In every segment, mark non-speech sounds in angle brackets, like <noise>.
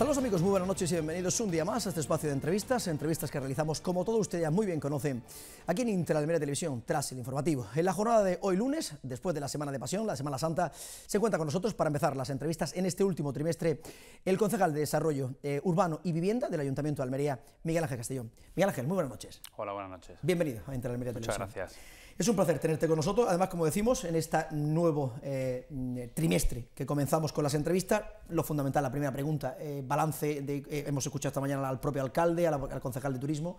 Saludos amigos, muy buenas noches y bienvenidos un día más a este espacio de entrevistas, entrevistas que realizamos como todos ustedes ya muy bien conocen, aquí en Interalmería Televisión, tras el informativo. En la jornada de hoy lunes, después de la Semana de Pasión, la Semana Santa, se cuenta con nosotros para empezar las entrevistas en este último trimestre el concejal de Desarrollo eh, Urbano y Vivienda del Ayuntamiento de Almería, Miguel Ángel Castellón. Miguel Ángel, muy buenas noches. Hola, buenas noches. Bienvenido a Interalmería Televisión. Muchas gracias. Es un placer tenerte con nosotros. Además, como decimos, en este nuevo eh, trimestre que comenzamos con las entrevistas, lo fundamental, la primera pregunta, eh, balance, de, eh, hemos escuchado esta mañana al propio alcalde, al, concejal de turismo,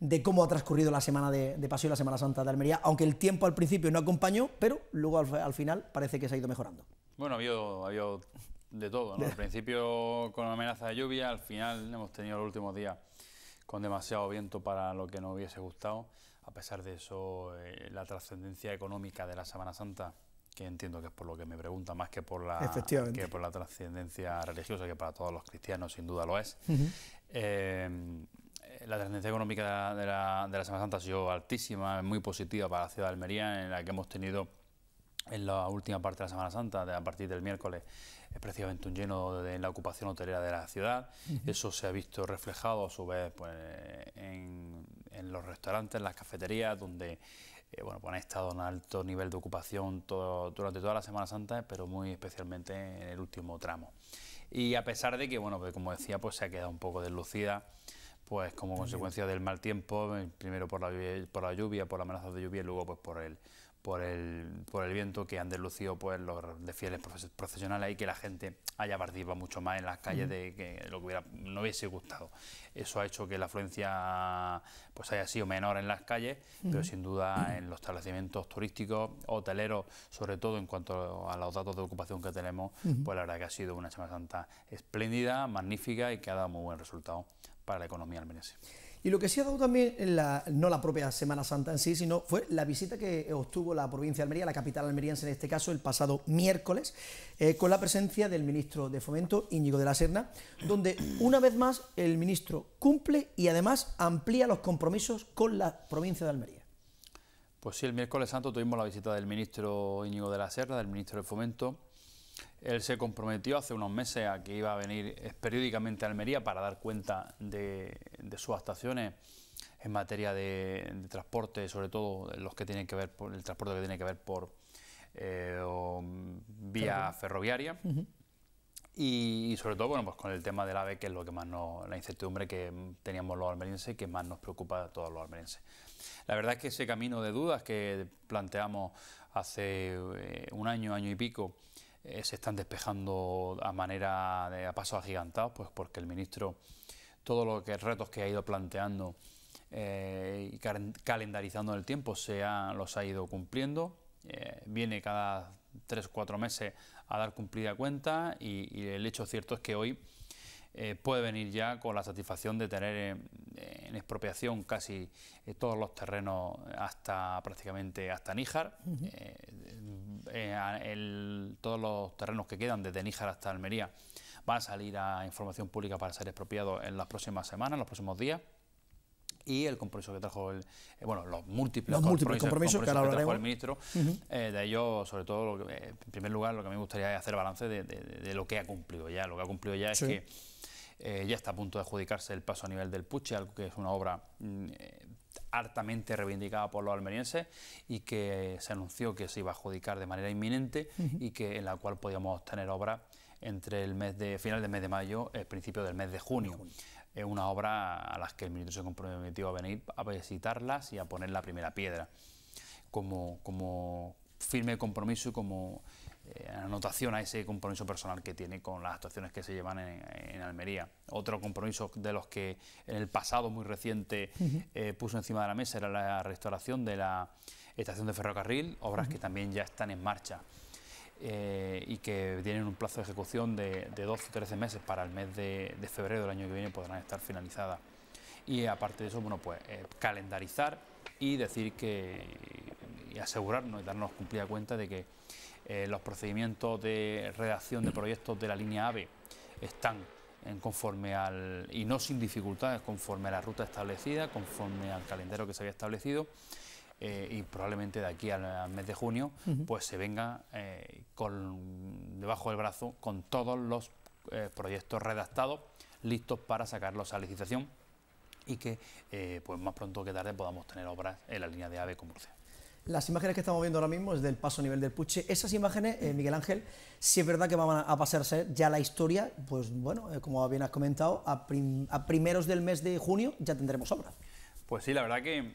de cómo ha transcurrido la semana de, de paseo y la Semana Santa de Almería, aunque el tiempo al principio no acompañó, pero luego al, final parece que se ha ido mejorando. Bueno, ha habido, ha habido de todo, Al <laughs> principio con amenaza de lluvia, al final hemos tenido el último día con demasiado viento para lo que no hubiese gustado. A pesar de eso, eh, la trascendencia económica de la Semana Santa, que entiendo que es por lo que me pregunta, más que por la, que por la trascendencia religiosa, que para todos los cristianos sin duda lo es, eh, la trascendencia económica de la, de la, Semana Santa ha sido altísima, muy positiva para la ciudad de Almería, en la que hemos tenido en la última parte de la Semana Santa, a partir del miércoles, es precisamente un lleno de, la ocupación hotelera de la ciudad. Eso se ha visto reflejado a su vez pues, en, los restaurantes, en las cafeterías, donde eh, bueno, pues, estado en alto nivel de ocupación todo, durante toda la Semana Santa, pero muy especialmente en el último tramo. Y a pesar de que, bueno, pues, como decía, pues se ha quedado un poco deslucida pues como consecuencia del mal tiempo, eh, primero por la, por la lluvia, por la amenaza de lluvia y luego pues por el por el, por el viento que han deslucido pues, los desfiles profesionales y que la gente haya participado mucho más en las calles de que lo que hubiera, no hubiese gustado. Eso ha hecho que la afluencia pues, haya sido menor en las calles, pero sin duda en los establecimientos turísticos, hoteleros, sobre todo en cuanto a los datos de ocupación que tenemos, pues la verdad que ha sido una Semana Santa espléndida, magnífica y que ha dado muy buen resultado para la economía almenese. Y lo que sí ha dado también, no la propia Semana Santa en sí, sino fue la visita que obtuvo la provincia de Almería, la capital almeriense en este caso, el pasado miércoles, eh, con la presencia del ministro de Fomento, Íñigo de la Serna, donde una vez más el ministro cumple y además amplía los compromisos con la provincia de Almería. Pues sí, el miércoles santo tuvimos la visita del ministro Íñigo de la Serna, del ministro de Fomento, él se comprometió hace unos meses a que iba a venir periódicamente a Almería para dar cuenta de, sus actuaciones en materia de, transporte, sobre todo los que tienen que ver por el transporte que tiene que ver por eh, vía ferroviaria. y, sobre todo bueno pues con el tema del AVE, que es lo que más nos, la incertidumbre que teníamos los almerienses y que más nos preocupa a todos los almerienses. La verdad es que ese camino de dudas que planteamos hace eh, un año, año y pico, eh, se están despejando a manera de a pasos agigantados, pues porque el ministro todos los retos que ha ido planteando eh, y calendarizando en el tiempo se los ha ido cumpliendo. Eh, viene cada o cuatro meses a dar cumplida cuenta y, el hecho cierto es que hoy puede venir ya con la satisfacción de tener en, expropiación casi todos los terrenos hasta prácticamente hasta Níjar. Eh, todos los terrenos que quedan desde Níjar hasta Almería van a salir a información pública para ser expropiados en las próximas semanas, en los próximos días y el compromiso que trajo el, eh, bueno los múltiples, compromisos, que, trajo el ministro eh, de ello sobre todo en primer lugar lo que a mí me gustaría es hacer balance de, lo que ha cumplido ya lo que ha cumplido ya es que ya está a punto de adjudicarse el paso a nivel del Puche, algo que es una obra mm, hartamente reivindicada por los almerienses y que se anunció que se iba a adjudicar de manera inminente y que en la cual podíamos tener obra... entre el mes de final del mes de mayo el eh, principio del mes de junio. Es una obra a las que el ministro se comprometió a venir a visitarlas y a poner la primera piedra. Como, como firme compromiso y como eh, anotación a ese compromiso personal que tiene con las actuaciones que se llevan en, Almería. Otro compromiso de los que en el pasado muy reciente eh, puso encima de la mesa era la restauración de la estación de ferrocarril, obras que también ya están en marcha. Eh, y que tienen un plazo de ejecución de, 12 o 13 meses para el mes de, febrero del año que viene podrán estar finalizadas. Y aparte de eso, bueno, pues calendarizar y decir que y asegurarnos y darnos cumplida cuenta de que eh, los procedimientos de redacción de proyectos de la línea AVE están en conforme al y no sin dificultades, conforme a la ruta establecida, conforme al calendario que se había establecido. Eh, y probablemente de aquí al, mes de junio, pues se venga eh, con, debajo del brazo con todos los proyectos redactados, listos para sacarlos a licitación y que pues más pronto que tarde podamos tener obras en la línea de AVE con Murcia. Las imágenes que estamos viendo ahora mismo es del paso a nivel del Puche. Esas imágenes, eh, Miguel Ángel, si es verdad que van a pasarse ya la historia, pues bueno, eh, como bien has comentado, a, primeros del mes de junio ya tendremos obra. Pues sí, la verdad que,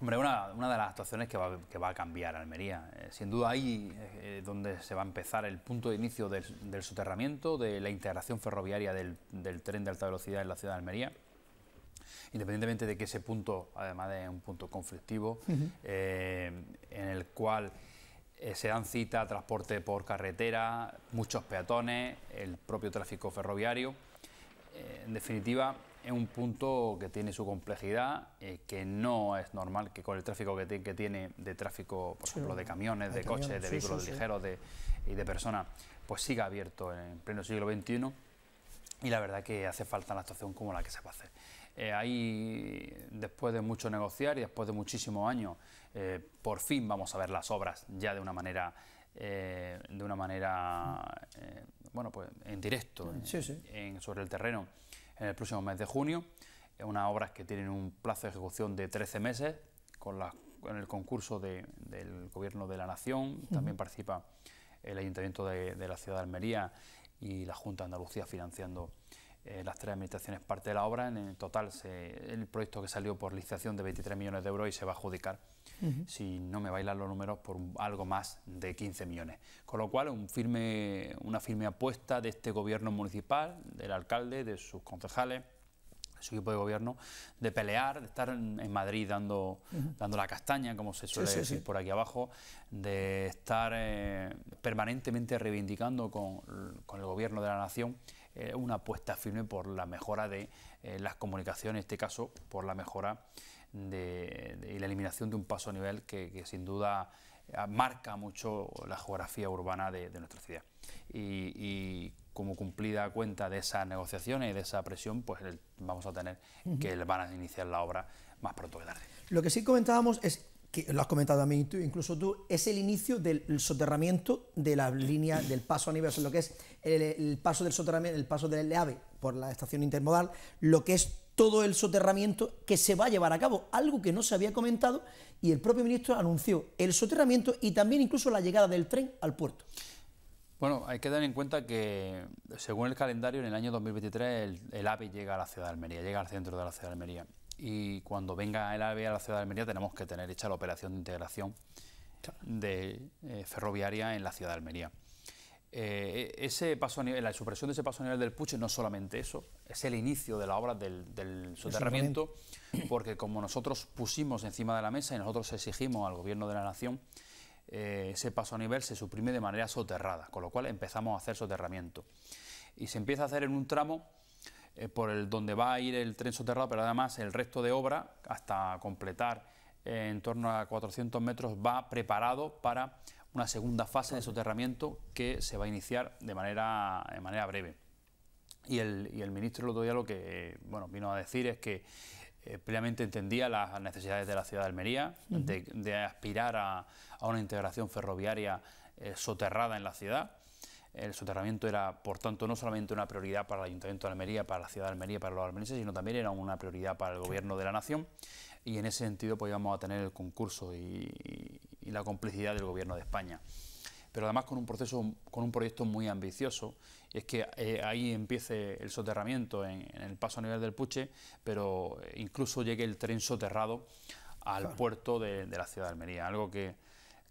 hombre, una, de las actuaciones que va, a cambiar Almería. Eh, sin duda ahí es donde se va a empezar el punto de inicio del, soterramiento, de la integración ferroviaria del, del tren de alta velocidad en la ciudad de Almería independientemente de que ese punto, además de un punto conflictivo, eh, en el cual eh, se dan cita transporte por carretera, muchos peatones, el propio tráfico ferroviario. Eh, en definitiva, es un punto que tiene su complejidad, que no es normal que con el tráfico que, tiene de tráfico, por ejemplo, de camiones, de, coches, de vehículos ligeros y de personas, pues siga abierto en pleno siglo XXI. Y la verdad que hace falta una actuación como la que se va a hacer. Eh, ahí después de mucho negociar y después de muchísimos años, eh, por fin vamos a ver las obras ya de una manera, eh, de una manera, bueno, pues en directo, sobre el terreno, en el próximo mes de junio. Unas obras que tienen un plazo de ejecución de 13 meses, con, el concurso del Gobierno de la Nación, también participa el Ayuntamiento de la Ciudad de Almería y la Junta de Andalucía financiando eh, las tres administraciones parte de la obra. En, total, se, el proyecto que salió por licitación de 23 millones de euros y se va a adjudicar, si no me bailan los números, por algo más de 15 millones. Con lo cual, una firme apuesta de este gobierno municipal, del alcalde, de sus concejales su equipo de gobierno, de pelear, de estar en Madrid dando, dando la castaña, como se suele decir por aquí abajo, de estar eh, permanentemente reivindicando con, con, el gobierno de la nación eh, una apuesta firme por la mejora de eh, las comunicaciones, en este caso por la mejora y la eliminación de un paso a nivel que, sin duda eh, marca mucho la geografía urbana de, nuestra ciudad. Y, como cumplida cuenta de esas negociaciones y de esa presión, pues vamos a tener que van a iniciar la obra más pronto que tarde. Lo que sí comentábamos es que lo has comentado también tú, incluso tú, es el inicio del soterramiento de la línea del paso a nivel, lo que es el, paso del soterramiento, el paso del AVE por la estación intermodal, lo que es todo el soterramiento que se va a llevar a cabo, algo que no se había comentado y el propio ministro anunció el soterramiento y también incluso la llegada del tren al puerto. Bueno, hay que dar en cuenta que según el calendario en el año 2023 el AVE llega a la ciudad de Almería, llega al centro de la ciudad de Almería y cuando venga el AVE a la ciudad de Almería tenemos que tener hecha la operación de integración de, eh, ferroviaria en la ciudad de Almería. Eh, ese paso nivel, la supresión de ese paso a nivel del Puche no solamente eso, es el inicio de la obra del, soterramiento, porque como nosotros pusimos encima de la mesa y nosotros exigimos al Gobierno de la Nación, eh, ese paso a nivel se suprime de manera soterrada, con lo cual empezamos a hacer soterramiento. Y se empieza a hacer en un tramo eh, por el donde va a ir el tren soterrado, pero además el resto de obra, hasta completar eh, en torno a 400 metros, va preparado para una segunda fase de soterramiento que se va a iniciar de manera, de manera breve. Y el, ministro el otro día lo que bueno, vino a decir es que eh, plenamente entendía las necesidades de la ciudad de Almería, de, aspirar a, una integración ferroviaria soterrada en la ciudad el soterramiento era, por tanto, no solamente una prioridad para el Ayuntamiento de Almería, para la ciudad de Almería, para los almerenses, sino también era una prioridad para el Gobierno de la Nación. Y en ese sentido, pues íbamos a tener el concurso y, la complicidad del Gobierno de España pero además con un proceso, con un proyecto muy ambicioso. Es que eh, ahí empiece el soterramiento en, el paso a nivel del Puche, pero incluso llegue el tren soterrado al puerto de, de, la ciudad de Almería, algo que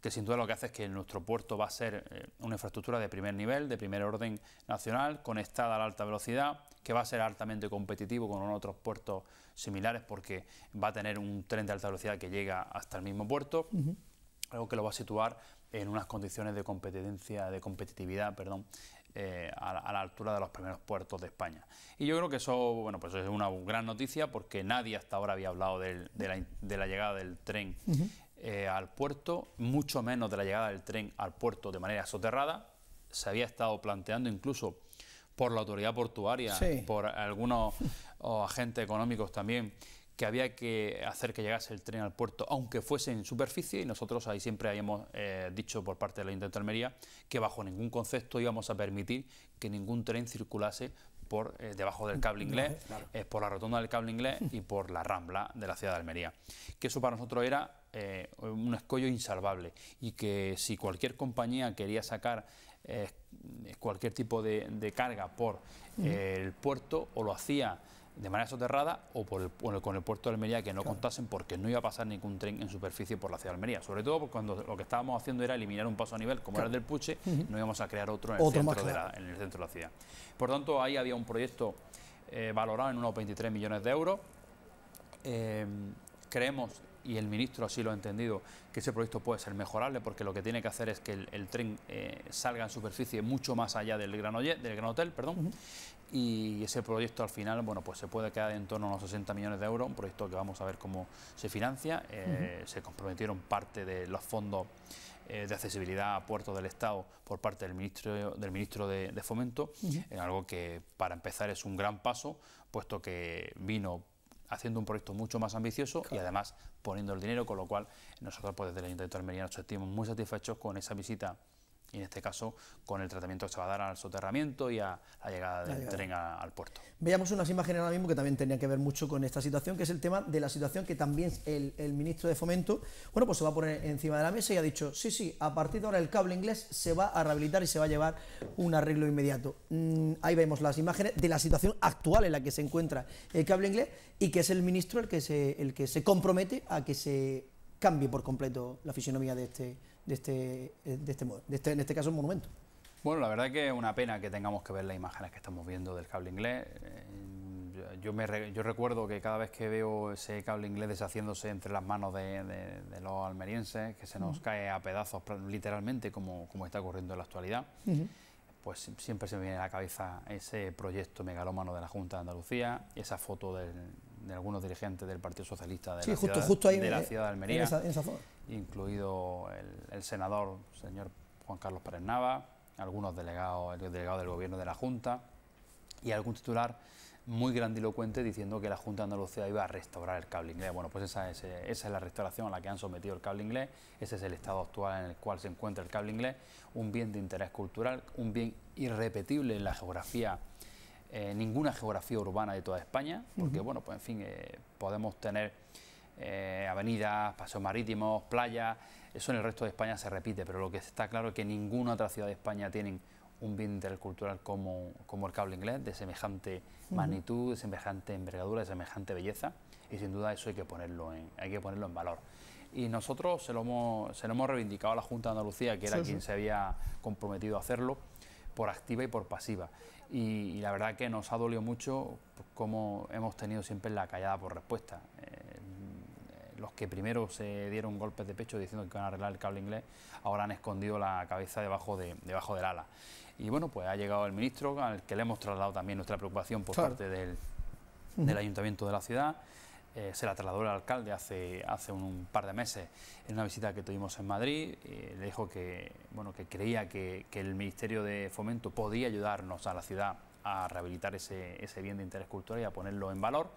que sin duda lo que hace es que nuestro puerto va a ser eh, una infraestructura de primer nivel, de primer orden nacional, conectada a la alta velocidad, que va a ser altamente competitivo con otros puertos similares porque va a tener un tren de alta velocidad que llega hasta el mismo puerto. algo que lo va a situar en unas condiciones de competencia, de competitividad, perdón, eh, a, la, altura de los primeros puertos de España. Y yo creo que eso, bueno, pues es una gran noticia porque nadie hasta ahora había hablado de, la, llegada del tren eh, al puerto, mucho menos de la llegada del tren al puerto de manera soterrada. Se había estado planteando incluso por la autoridad portuaria, por algunos <laughs> agentes económicos también, que había que hacer que llegase el tren al puerto, aunque fuese en superficie, y nosotros ahí siempre habíamos eh, dicho por parte de la de Almería que bajo ningún concepto íbamos a permitir que ningún tren circulase por eh, debajo del cable inglés, por la rotonda del cable inglés y por la rambla de la ciudad de Almería. Que eso para nosotros era eh, un escollo insalvable y que si cualquier compañía quería sacar eh, cualquier tipo de, carga por eh, el puerto o lo hacía de manera soterrada o con el puerto de Almería que no contasen porque no iba a pasar ningún tren en superficie por la ciudad de Almería. Sobre todo porque cuando lo que estábamos haciendo era eliminar un paso a nivel, como era el del Puche, no íbamos a crear otro, en el, centro de la, ciudad. Por tanto, ahí había un proyecto valorado en unos 23 millones de euros. creemos y el ministro así lo ha entendido, que ese proyecto puede ser mejorable porque lo que tiene que hacer es que el, tren eh, salga en superficie mucho más allá del Gran, del gran Hotel perdón, y ese proyecto al final bueno, pues se puede quedar en torno a unos 60 millones de euros, un proyecto que vamos a ver cómo se financia, eh, se comprometieron parte de los fondos eh, de accesibilidad a puertos del Estado por parte del ministro, del ministro de, Fomento, en algo que para empezar es un gran paso, puesto que vino haciendo un proyecto mucho más ambicioso y además poniendo el dinero, con lo cual nosotros pues, desde el Ayuntamiento de Almería nos sentimos muy satisfechos con esa visita y en este caso con el tratamiento que se va a dar al soterramiento y a la llegada del tren al puerto. veíamos unas imágenes ahora mismo que también tenían que ver mucho con esta situación, que es el tema de la situación que también el, el, ministro de Fomento, bueno, pues se va a poner encima de la mesa y ha dicho, sí, sí, a partir de ahora el cable inglés se va a rehabilitar y se va a llevar un arreglo inmediato. Mm, ahí vemos las imágenes de la situación actual en la que se encuentra el cable inglés y que es el ministro el que se, el que se compromete a que se cambie por completo la fisionomía de este este, eh, este de este, en este caso, un monumento. Bueno, la verdad que es una pena que tengamos que ver las imágenes que estamos viendo del cable inglés. Eh, yo, me, yo recuerdo que cada vez que veo ese cable inglés deshaciéndose entre las manos de, los almerienses, que se nos cae a pedazos literalmente como, como, está ocurriendo en la actualidad, pues siempre se me viene a la cabeza ese proyecto megalómano de la Junta de Andalucía, esa foto del, de algunos dirigentes del Partido Socialista de, la, ciudad, de la eh, ciudad de Almería incluido el, senador, señor Juan Carlos Pérez Nava, algunos delegados, el del gobierno de la Junta y algún titular muy grandilocuente diciendo que la Junta de Andalucía iba a restaurar el cable inglés. Bueno, pues esa es, esa es la restauración a la que han sometido el cable inglés, ese es el estado actual en el cual se encuentra el cable inglés, un bien de interés cultural, un bien irrepetible en la geografía, eh, ninguna geografía urbana de toda España, porque bueno, pues en fin, eh, podemos tener eh, avenidas, paseos marítimos, playas, eso en el resto de España se repite, pero lo que está claro es que ninguna otra ciudad de España tiene un bien intercultural cultural como, el cable inglés, de semejante magnitud, de semejante envergadura, de semejante belleza, y sin duda eso hay que ponerlo en, hay que ponerlo en valor. Y nosotros se lo, hemos, se lo hemos reivindicado a la Junta de Andalucía, que era quien se había comprometido a hacerlo, por activa y por pasiva. Y, la verdad que nos ha dolido mucho pues, cómo hemos tenido siempre la callada por respuesta. Eh, los que primero se dieron golpes de pecho diciendo que iban a arreglar el cable inglés, ahora han escondido la cabeza debajo, del ala. Y bueno, pues ha llegado el ministro, al que le hemos trasladado también nuestra preocupación por parte del, ayuntamiento de la ciudad. Eh, se la trasladó el alcalde hace, hace un, par de meses en una visita que tuvimos en Madrid. Eh, le dijo que, bueno, que creía que, que el Ministerio de Fomento podía ayudarnos a la ciudad a rehabilitar ese, bien de interés cultural y a ponerlo en valor.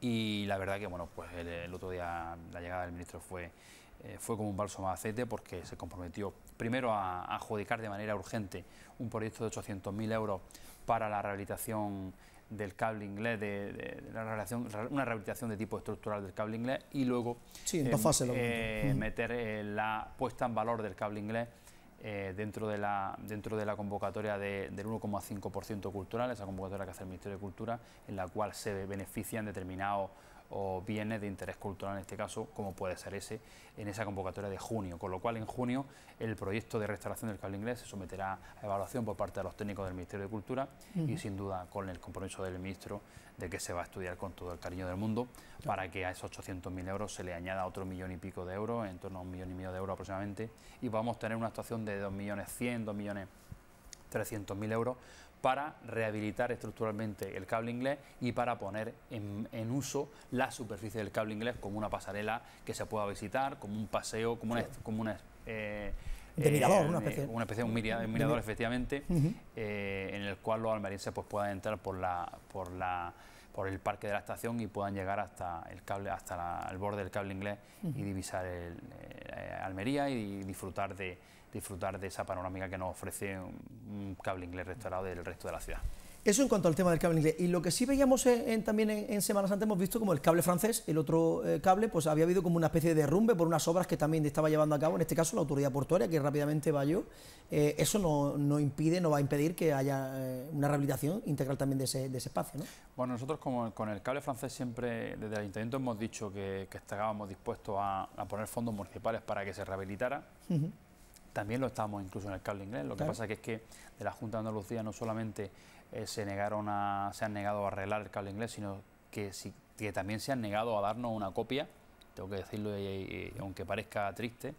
Y la verdad que, bueno, pues el, otro día la llegada del ministro fue, eh, fue como un balso más aceite porque se comprometió primero a, adjudicar de manera urgente un proyecto de 800.000 euros para la rehabilitación del cable inglés, de, la rehabilitación, una rehabilitación de tipo estructural del cable inglés y luego sí, en em, eh, meter eh, la puesta en valor del cable inglés eh, dentro, de la, dentro de la convocatoria del 1,5% cultural, esa convocatoria que hace el Ministerio de Cultura, en la cual se benefician determinados o bienes de interés cultural en este caso, como puede ser ese, en esa convocatoria de junio. Con lo cual, en junio, el proyecto de restauración del cable inglés se someterá a evaluación por parte de los técnicos del Ministerio de Cultura y, sin duda, con el compromiso del ministro de que se va a estudiar con todo el cariño del mundo para que a esos 800.000 euros se le añada otro millón y pico de euros, en torno a un millón y medio de euros aproximadamente, y vamos a tener una actuación de 2.100.000, 2.300.000 euros para rehabilitar estructuralmente el cable inglés y para poner en, uso la superficie del cable inglés como una pasarela que se pueda visitar, como un paseo, como una... Como una eh, mirador, eh, una especie. de mirador, efectivamente, eh, en el cual los almerienses pues, puedan entrar por la, por la por el parque de la estación y puedan llegar hasta el cable hasta el borde del cable inglés y divisar el, Almería y disfrutar de, disfrutar de esa panorámica que nos ofrece un cable inglés restaurado del resto de la ciudad. Eso en cuanto al tema del cable inglés. Y lo que sí veíamos también en, semanas Semana Santa, hemos visto como el cable francés, el otro eh, cable, pues había habido como una especie de derrumbe por unas obras que también estaba llevando a cabo, en este caso la autoridad portuaria, que rápidamente vayó. Eh, eso no, impide, no va a impedir que haya eh, una rehabilitación integral también de ese, espacio. Bueno, nosotros como con el cable francés siempre desde el ayuntamiento hemos dicho que, estábamos dispuestos a, poner fondos municipales para que se rehabilitara. También lo estamos incluso en el cable inglés. Lo que pasa es que de la Junta de Andalucía no solamente eh, se negaron a, se han negado a arreglar el cable inglés, sino que, también se han negado a darnos una copia, tengo que decirlo aunque parezca triste,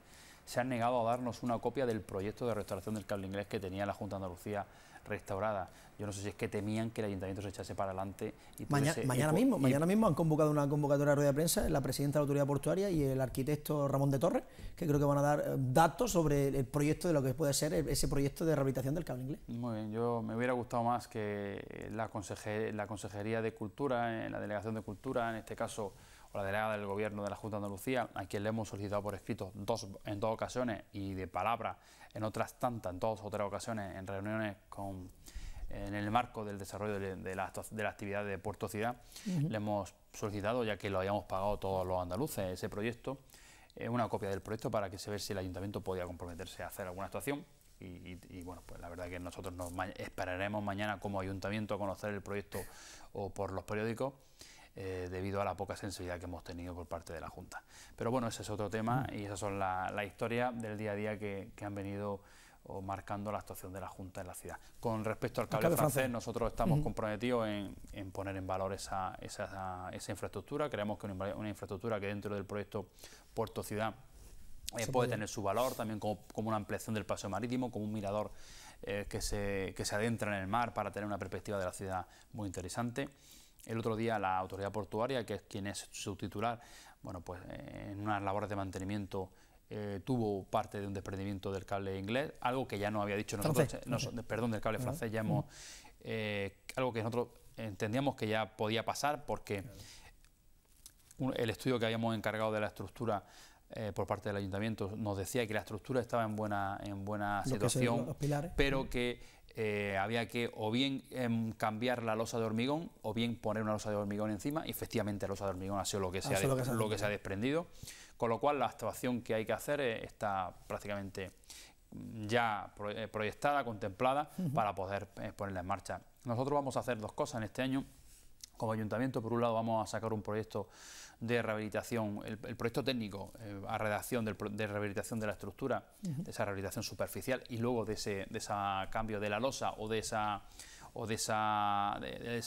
se han negado a darnos una copia del proyecto de restauración del cable inglés que tenía la Junta de Andalucía restaurada. Yo no sé si es que temían que el ayuntamiento se echase para adelante. Y mañana mismo, mañana mismo han convocado una convocatoria de rueda de prensa la presidenta de la autoridad portuaria y el arquitecto Ramón de Torres, que creo que van a dar eh, datos sobre el proyecto de lo que puede ser e-, ese proyecto de rehabilitación del cable inglés. Muy bien, yo me hubiera gustado más que la, consejería, la consejería de Cultura, en eh, la delegación de Cultura, en este caso o la delegada del Gobierno de la Junta de Andalucía, a quien le hemos solicitado por escrito dos, en dos ocasiones y de palabra en otras tantas, en dos o tres ocasiones, en reuniones con en el marco del desarrollo de la, de la actividad de Puerto Ciudad, le hemos solicitado, ya que lo hayamos pagado todos los andaluces, ese proyecto, eh, una copia del proyecto para que se vea si el ayuntamiento podía comprometerse a hacer alguna actuación. Y, bueno, pues la verdad que nosotros nos esperaremos mañana como ayuntamiento a conocer el proyecto o por los periódicos eh, debido a la poca sensibilidad que hemos tenido por parte de la Junta. Pero bueno, ese es otro tema y esas son las la historia del día a día que, han venido marcando la actuación de la Junta en la ciudad. Con respecto al cable, francés, nosotros estamos comprometidos en, poner en valor esa, infraestructura. Creemos que una, infraestructura que dentro del proyecto Puerto Ciudad eh, puede, tener su valor también como, una ampliación del paso marítimo, como un mirador eh, que se adentra en el mar para tener una perspectiva de la ciudad muy interesante. El otro día la autoridad portuaria, que es quien es su titular, bueno, pues eh, en unas labores de mantenimiento eh, tuvo parte de un desprendimiento del cable inglés, algo que ya no había dicho nosotros, eh, perdón, del cable francés, algo que nosotros entendíamos que ya podía pasar porque el estudio que habíamos encargado de la estructura por parte del ayuntamiento nos decía que la estructura estaba en buena, en buena situación, pero que eh, había que o bien em, cambiar la losa de hormigón o bien poner una losa de hormigón encima y efectivamente la losa de hormigón ha sido lo que, se ha, lo, desprendido, con lo cual la actuación que hay que hacer está prácticamente ya eh, proyectada, contemplada para poder eh, ponerla en marcha. Nosotros vamos a hacer dos cosas en este año como ayuntamiento. Por un lado vamos a sacar un proyecto de rehabilitación, el, proyecto técnico eh, a redacción del, de rehabilitación de la estructura, de esa rehabilitación superficial y luego de ese, cambio de la losa o de esa o de de,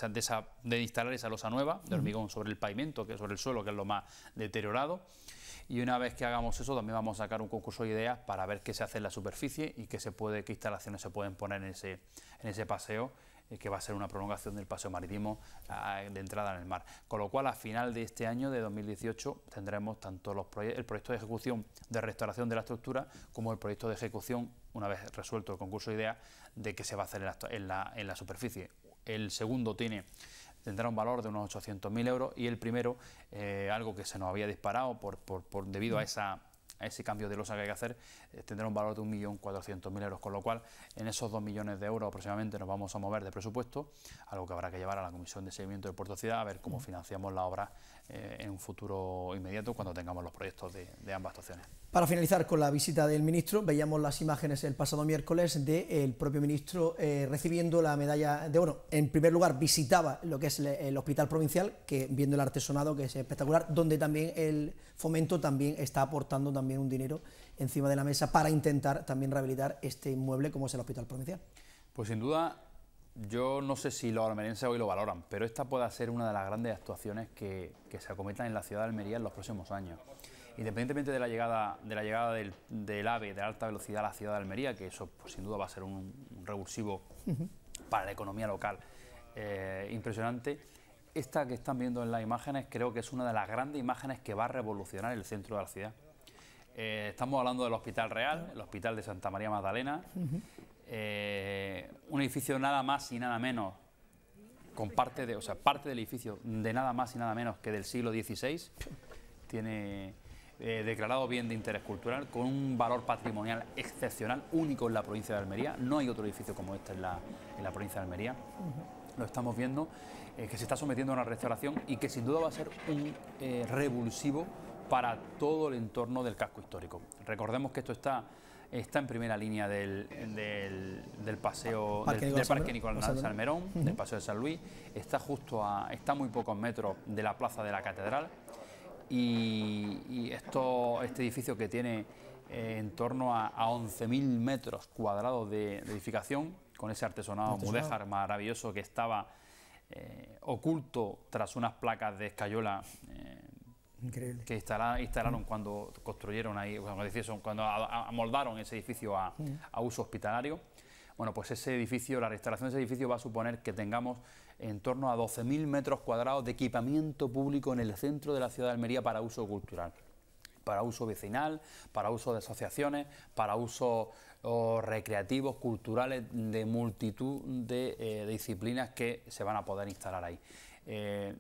instalar esa losa nueva de hormigón sobre el pavimento, que sobre el suelo, que es lo más deteriorado. Y una vez que hagamos eso, también vamos a sacar un concurso de ideas para ver qué se hace en la superficie y qué se puede, qué instalaciones se pueden poner en ese, en ese paseo eh, que va a ser una prolongación del paseo marítimo de entrada en el mar. Con lo cual, a final de este año, de 2018, tendremos tanto el proyecto de ejecución de restauración de la estructura como el proyecto de ejecución, una vez resuelto el concurso de ideas, de que se va a hacer en la, superficie. El segundo tiene tendrá un valor de unos 800.000 euros y el primero, eh, algo que se nos había disparado por, por debido a esa ese cambio de losa que hay que hacer eh, tendrá un valor de 1.400.000 euros, con lo cual en esos 2 millones de euros aproximadamente nos vamos a mover de presupuesto, algo que habrá que llevar a la Comisión de Seguimiento de Puerto Ciudad a ver cómo financiamos la obra eh, en un futuro inmediato cuando tengamos los proyectos de, ambas actuaciones. Para finalizar con la visita del ministro, veíamos las imágenes el pasado miércoles del propio ministro eh, recibiendo la medalla de oro. En primer lugar, visitaba lo que es el, hospital provincial, que viendo el artesonado, que es espectacular, donde también el fomento también está aportando también un dinero encima de la mesa para intentar también rehabilitar este inmueble como es el hospital provincial. Pues sin duda yo no sé si los almerienses hoy lo valoran, pero esta puede ser una de las grandes actuaciones que, se acometan en la ciudad de Almería en los próximos años. Independientemente de la llegada, de la llegada del, AVE de alta velocidad a la ciudad de Almería, que eso pues, sin duda va a ser un, un revulsivo para la economía local eh, impresionante, esta que están viendo en las imágenes creo que es una de las grandes imágenes que va a revolucionar el centro de la ciudad. Eh, estamos hablando del Hospital Real, el Hospital de Santa María Magdalena. Eh, un edificio nada más y nada menos, con parte, de, o sea, parte del edificio de nada más y nada menos que del siglo XVI, tiene eh, declarado bien de interés cultural, con un valor patrimonial excepcional, único en la provincia de Almería. No hay otro edificio como este en la, provincia de Almería. Lo estamos viendo, eh, que se está sometiendo a una restauración y que sin duda va a ser un revulsivo para todo el entorno del casco histórico. Recordemos que esto está está en primera línea del, del, paseo del, Parque Nicolás Salmerón, del Paseo de San Luis, está justo a, está muy pocos metros de la plaza de la catedral y, esto, este edificio que tiene eh, en torno a, 11.000 metros cuadrados de, edificación, con ese artesonado, mudéjar maravilloso que estaba eh, oculto tras unas placas de escayola. Eh, que instalaron mm. cuando construyeron ahí, cuando, cuando amoldaron ese edificio mm. a, uso hospitalario. Bueno, pues ese edificio, la restauración de ese edificio va a suponer que tengamos en torno a 12.000 metros cuadrados de equipamiento público en el centro de la ciudad de Almería para uso cultural, para uso vecinal, para uso de asociaciones, para uso recreativo, recreativos, culturales, de multitud eh, de disciplinas que se van a poder instalar ahí. Eh,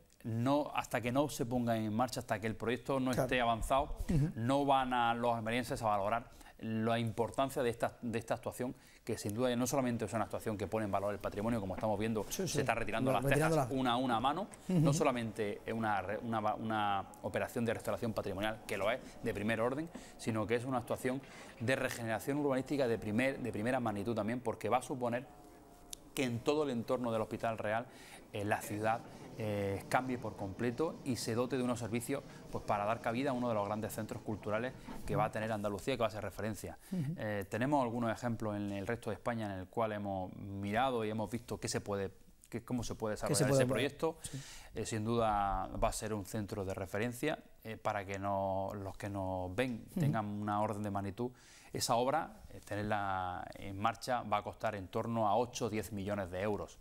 hasta que no se ponga en marcha, hasta que el proyecto no esté avanzado, no van a los almerienses a valorar la importancia de esta, de esta actuación, que sin duda no solamente es una actuación que pone en valor el patrimonio, como estamos viendo, se está retirando las una a una a mano, no solamente es una, operación de restauración patrimonial, que lo es, de primer orden, sino que es una actuación de regeneración urbanística de, primer, de primera magnitud también, porque va a suponer que en todo el entorno del Hospital Real, la ciudad, eh, cambie por completo y se dote de unos servicios pues, para dar cabida a uno de los grandes centros culturales que va a tener Andalucía que va a ser referencia. Eh, tenemos algunos ejemplos en el resto de España en el cual hemos mirado y hemos visto qué se puede cómo se puede desarrollar ese proyecto. Eh, sin duda va a ser un centro de referencia para que los que nos ven tengan una orden de magnitud. Esa obra, tenerla en marcha, va a costar en torno a 8 o 10 millones de euros.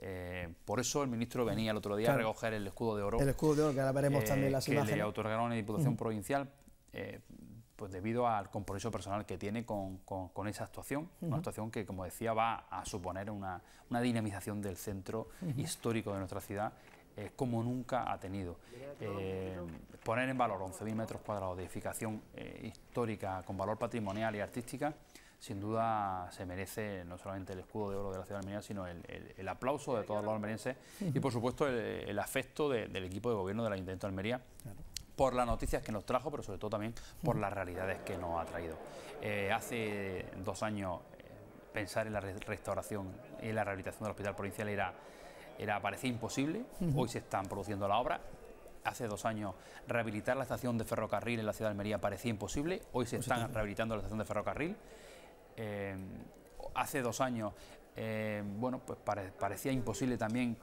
Eh, por eso el ministro venía el otro día a recoger el escudo de oro. El escudo de oro, que ahora veremos eh, también las que le otorgaron la diputación provincial, eh, pues debido al compromiso personal que tiene con, esa actuación, una actuación que, como decía, va a suponer una, dinamización del centro histórico de nuestra ciudad como nunca ha tenido. poner en valor 11.000 metros cuadrados de edificación histórica con valor patrimonial y artística sin duda se merece no solamente el escudo de oro de la ciudad de Almería... sino el, aplauso de todos los almerienses y, por supuesto, el, afecto del equipo de gobierno de la Ayuntamiento de Almería. por las noticias que nos trajo, pero sobre todo también por las realidades que nos ha traído. Eh, hace dos años eh, pensar en la restauración y la rehabilitación del hospital provincial era, era parecía imposible, hoy se están produciendo la obra... Hace dos años rehabilitar la estación de ferrocarril en la ciudad de Almería parecía imposible, hoy se están rehabilitando la estación de ferrocarril. Eh, hace dos años eh, bueno, pues parecía imposible también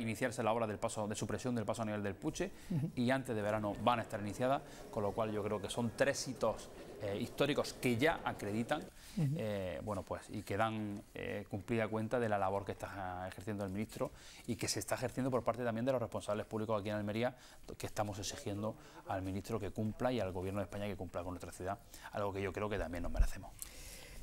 iniciarse la obra del paso de supresión del paso a nivel del Puche y antes de verano van a estar iniciadas, con lo cual yo creo que son tres hitos eh, históricos que ya acreditan, eh, bueno, pues y que dan eh, cumplida cuenta de la labor que está ejerciendo el ministro y que se está ejerciendo por parte también de los responsables públicos aquí en Almería, que estamos exigiendo al ministro que cumpla y al gobierno de España que cumpla con nuestra ciudad, algo que yo creo que también nos merecemos.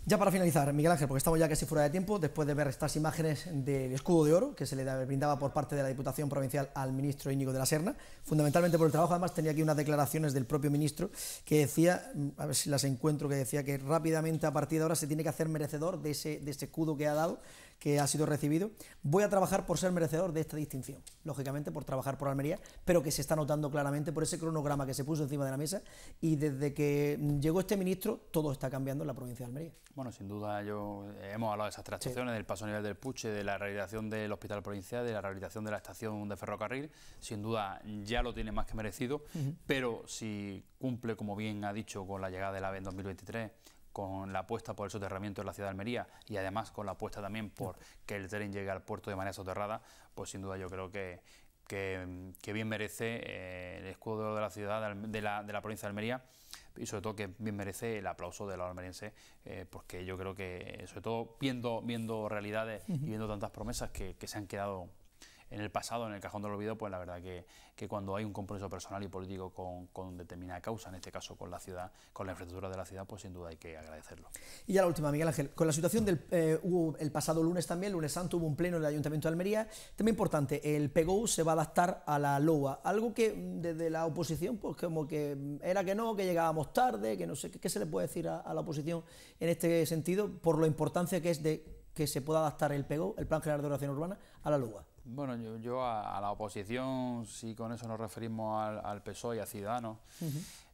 Ya para finalizar, Miguel Ángel, porque estamos ya casi fuera de tiempo, después de ver estas imágenes del escudo de oro que se le brindaba por parte de la Diputación Provincial al ministro Íñigo de la Serna, fundamentalmente por el trabajo, además tenía aquí unas declaraciones del propio ministro que decía, mm, a ver si las encuentro, que decía que rápidamente a partir de ahora se tiene que hacer merecedor de ese, de ese escudo que ha dado que ha sido recibido. Voy a trabajar por ser merecedor de esta distinción, lógicamente por trabajar por Almería, pero que se está notando claramente por ese cronograma que se puso encima de la mesa y desde que llegó este ministro todo está cambiando en la provincia de Almería. Bueno, sin duda yo eh, hemos hablado de esas transacciones, del paso a nivel del Puche, de la rehabilitación del hospital provincial, de la rehabilitación de la estación de ferrocarril, sin duda ya lo tiene más que merecido, pero si cumple, como bien ha dicho, con la llegada de la AVE en 2023 con la apuesta por el soterramiento de la ciudad de Almería y además con la apuesta también por que el tren llegue al puerto de manera soterrada, pues sin duda yo creo que, que, bien merece eh, el escudo de la ciudad de la, provincia de Almería y sobre todo que bien merece el aplauso de los almerienses, eh, porque yo creo que, sobre todo viendo, viendo realidades y viendo tantas promesas que se han quedado en el pasado, en el cajón del olvido, pues la verdad que, que cuando hay un compromiso personal y político con, determinada causa, en este caso con la ciudad, con la infraestructura de la ciudad, pues sin duda hay que agradecerlo. Y ya la última, Miguel Ángel, con la situación del eh, el pasado lunes también, el lunes santo, hubo un pleno en el Ayuntamiento de Almería, también importante, el PGO se va a adaptar a la LOA, algo que desde la oposición, pues como que era que no, que llegábamos tarde, que no sé, ¿qué se le puede decir a, la oposición en este sentido, por la importancia que es de que se pueda adaptar el PEGO, el Plan General de Oración Urbana, a la LOA? Bueno, yo, a, la oposición, si con eso nos referimos al, PSOE y a Ciudadanos,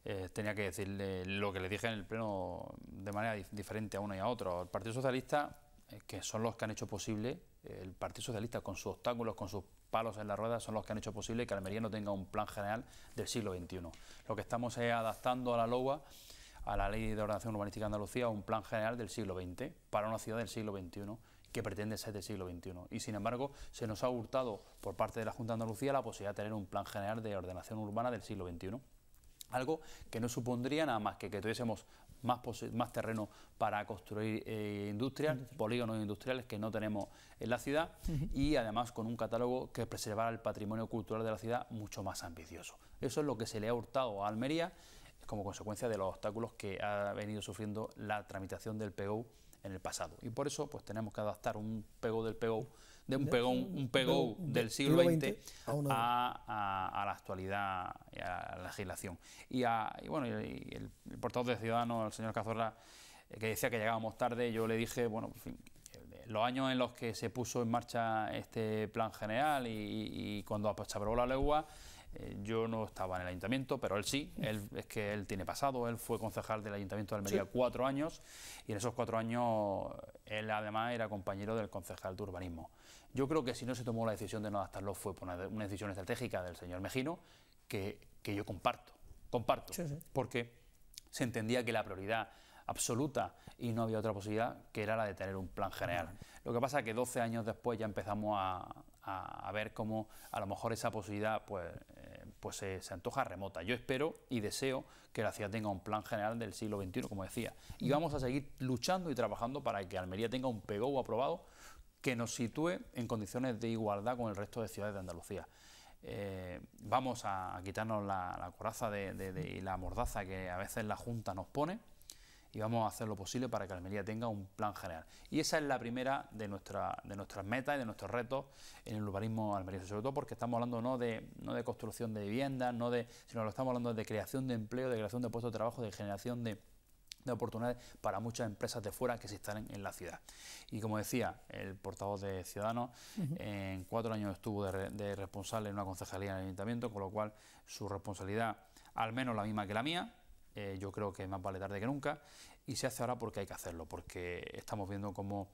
eh, tenía que decirle lo que le dije en el Pleno de manera diferente a uno y a otro. El Partido Socialista, eh, que son los que han hecho posible, el Partido Socialista con sus obstáculos, con sus palos en la rueda, son los que han hecho posible que Almería no tenga un plan general del siglo XXI. Lo que estamos es adaptando a la LOA a la Ley de Ordenación Urbanística de Andalucía, un plan general del siglo XX para una ciudad del siglo XXI que pretende ser del siglo XXI. Y sin embargo, se nos ha hurtado por parte de la Junta de Andalucía la posibilidad de tener un plan general de ordenación urbana del siglo XXI. Algo que no supondría nada más que que tuviésemos más, terreno para construir eh, industrias, polígonos industriales que no tenemos en la ciudad y además con un catálogo que preservara el patrimonio cultural de la ciudad mucho más ambicioso. Eso es lo que se le ha hurtado a Almería como consecuencia de los obstáculos que ha venido sufriendo la tramitación del PGU en el pasado. Y por eso pues tenemos que adaptar un pego del pegó... de un pegón, un pegó del siglo XX a, a, la actualidad y a la legislación. Y, bueno, el, el, portavoz de Ciudadanos, el señor Cazorla, eh, que decía que llegábamos tarde, yo le dije, bueno, en fin, los años en los que se puso en marcha este plan general y, cuando se aprobó la legua, eh, yo no estaba en el ayuntamiento, pero él sí, es que él tiene pasado, él fue concejal del ayuntamiento de Almería cuatro años y en esos cuatro años él además era compañero del concejal de urbanismo. Yo creo que si no se tomó la decisión de no adaptarlo fue por una, decisión estratégica del señor Mejino que, yo comparto, comparto, porque se entendía que la prioridad absoluta y no había otra posibilidad que era la de tener un plan general. Lo que pasa es que 12 años después ya empezamos a, ver cómo a lo mejor esa posibilidad pues, eh, pues se, antoja remota. Yo espero y deseo que la ciudad tenga un plan general del siglo XXI, como decía. Y vamos a seguir luchando y trabajando para que Almería tenga un PEGO aprobado que nos sitúe en condiciones de igualdad con el resto de ciudades de Andalucía. Eh, vamos a, quitarnos la, coraza de, y la mordaza que a veces la Junta nos pone y vamos a hacer lo posible para que Almería tenga un plan general. Y esa es la primera de, nuestra, de nuestras metas y de nuestros retos en el urbanismo almeriense, sobre todo porque estamos hablando no de, no de construcción de viviendas, no de, sino lo estamos hablando de creación de empleo, de creación de puestos de trabajo, de generación de de oportunidades para muchas empresas de fuera que se están en la ciudad. Y como decía el portavoz de Ciudadanos, en cuatro años estuvo de, de, responsable en una concejalía en el ayuntamiento, con lo cual su responsabilidad, al menos la misma que la mía, eh, yo creo que más vale tarde que nunca y se hace ahora porque hay que hacerlo, porque estamos viendo cómo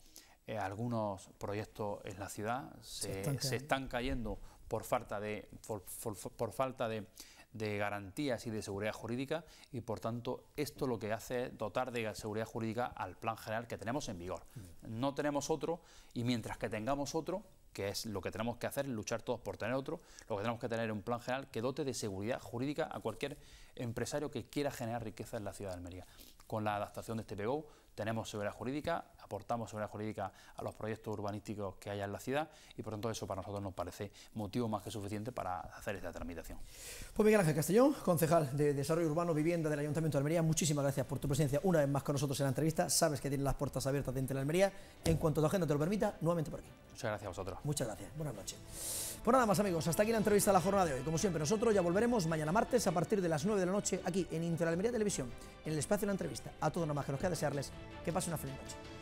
eh, algunos proyectos en la ciudad se, están cayendo por falta de, por, falta de, de, garantías y de seguridad jurídica y por tanto esto lo que hace es dotar de seguridad jurídica al plan general que tenemos en vigor. Mm. No tenemos otro y mientras que tengamos otro, que es lo que tenemos que hacer, luchar todos por tener otro, lo que tenemos que tener es un plan general que dote de seguridad jurídica a cualquier empresario que quiera generar riqueza en la ciudad de Almería. Con la adaptación de este PGO tenemos seguridad jurídica, aportamos seguridad jurídica a los proyectos urbanísticos que haya en la ciudad y por tanto eso para nosotros nos parece motivo más que suficiente para hacer esta tramitación. Pues Miguel Ángel Castellón, concejal de Desarrollo Urbano Vivienda del Ayuntamiento de Almería, muchísimas gracias por tu presencia una vez más con nosotros en la entrevista. Sabes que tienes las puertas abiertas dentro de la Almería. En cuanto tu agenda te lo permita, nuevamente por aquí. Muchas gracias a vosotros. Muchas gracias. Buenas noches. Pues nada más amigos, hasta aquí la entrevista de la jornada de hoy. Como siempre, nosotros ya volveremos mañana martes a partir de las 9 de la noche aquí en Interalmería Televisión, en el espacio de la entrevista. A todos nomás que nos queda desearles que pasa una feliz noche.